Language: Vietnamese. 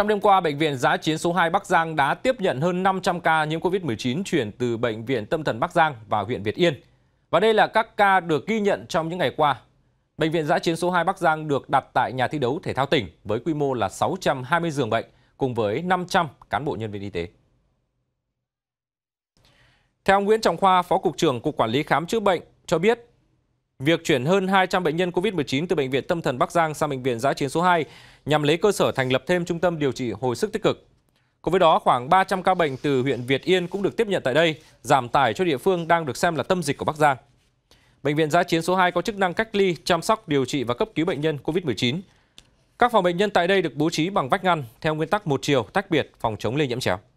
Trong đêm qua, Bệnh viện Giã Chiến số 2 Bắc Giang đã tiếp nhận hơn 500 ca nhiễm COVID-19 chuyển từ Bệnh viện Tâm thần Bắc Giang và huyện Việt Yên. Và đây là các ca được ghi nhận trong những ngày qua. Bệnh viện Giã Chiến số 2 Bắc Giang được đặt tại nhà thi đấu thể thao tỉnh với quy mô là 620 giường bệnh cùng với 500 cán bộ nhân viên y tế. Theo Nguyễn Trọng Khoa, Phó Cục trưởng Cục Quản lý Khám chữa bệnh cho biết, việc chuyển hơn 200 bệnh nhân COVID-19 từ Bệnh viện Tâm thần Bắc Giang sang Bệnh viện Giã chiến số 2 nhằm lấy cơ sở thành lập thêm trung tâm điều trị hồi sức tích cực. Cùng với đó, khoảng 300 ca bệnh từ huyện Việt Yên cũng được tiếp nhận tại đây, giảm tải cho địa phương đang được xem là tâm dịch của Bắc Giang. Bệnh viện Giã chiến số 2 có chức năng cách ly, chăm sóc, điều trị và cấp cứu bệnh nhân COVID-19. Các phòng bệnh nhân tại đây được bố trí bằng vách ngăn theo nguyên tắc một chiều tách biệt phòng chống lây nhiễm chéo.